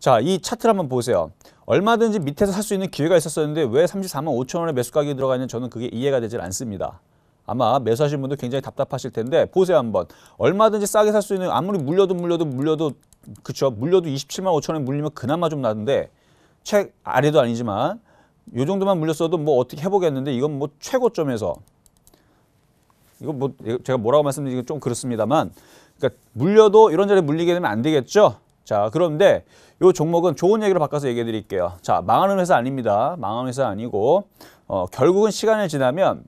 자, 이 차트를 한번 보세요. 얼마든지 밑에서 살 수 있는 기회가 있었었는데 왜 34만 5천 원의 매수 가격이 들어가 냐 저는 그게 이해가 되질 않습니다. 아마 매수하신 분들 굉장히 답답하실 텐데 보세요 한번. 얼마든지 싸게 살 수 있는 아무리 물려도 물려도 물려도 그쵸 물려도 27만 5천 원에 물리면 그나마 좀 나는데 책 아래도 아니지만 요 정도만 물렸어도 뭐 어떻게 해보겠는데 이건 뭐 최고점에서 이거 뭐 제가 뭐라고 말씀드리기 좀 그렇습니다만 그러니까 물려도 이런 자리에 물리게 되면 안 되겠죠. 자 그런데 이 종목은 좋은 얘기를 바꿔서 얘기해 드릴게요. 자 망하는 회사 아닙니다. 망하는 회사 아니고 어, 결국은 시간이 지나면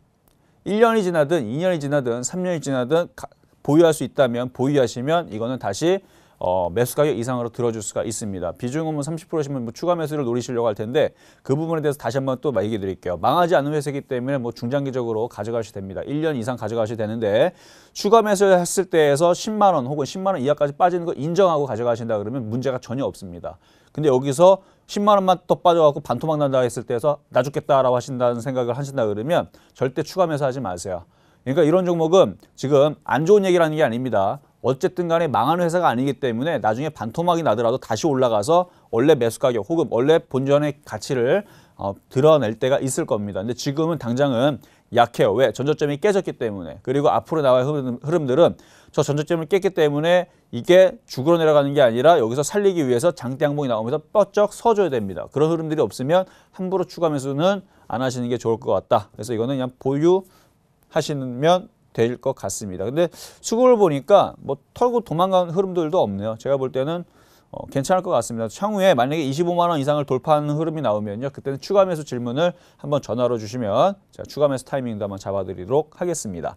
1년이 지나든 2년이 지나든 3년이 지나든 가, 보유할 수 있다면 보유하시면 이거는 다시 어, 매수 가격 이상으로 들어줄 수가 있습니다. 비중은 30%시면 뭐 추가 매수를 노리시려고 할 텐데 그 부분에 대해서 다시 한번 또 얘기 드릴게요. 망하지 않은 회사이기 때문에 뭐 중장기적으로 가져가셔도 됩니다. 1년 이상 가져가셔도 되는데 추가 매수했을 때에서 10만 원 혹은 10만 원 이하까지 빠지는 거 인정하고 가져가신다 그러면 문제가 전혀 없습니다. 근데 여기서 10만 원만 더 빠져갖고 반토막 난다 했을 때에서 나 죽겠다라고 하신다는 생각을 하신다 그러면 절대 추가 매수하지 마세요. 그러니까 이런 종목은 지금 안 좋은 얘기라는 게 아닙니다. 어쨌든 간에 망하는 회사가 아니기 때문에 나중에 반토막이 나더라도 다시 올라가서 원래 매수 가격 혹은 원래 본전의 가치를 어, 드러낼 때가 있을 겁니다. 근데 지금은 당장은 약해요. 왜? 전조점이 깨졌기 때문에. 그리고 앞으로 나와야 흐름, 들은저 전조점을 깼기 때문에 이게 죽으러 내려가는 게 아니라 여기서 살리기 위해서 장대 항봉이 나오면서 뻗쩍 서줘야 됩니다. 그런 흐름들이 없으면 함부로 추가 매수는 안 하시는 게 좋을 것 같다. 그래서 이거는 그냥 보유하시면 될것 같습니다. 근데 수급을 보니까 뭐 털고 도망간 흐름들도 없네요. 제가 볼 때는 어, 괜찮을 것 같습니다. 향후에 만약에 25만 원 이상을 돌파하는 흐름이 나오면요. 그때는 추가 매수 질문을 한번 전화로 주시면 제가 추가 매수 타이밍도 한번 잡아드리도록 하겠습니다.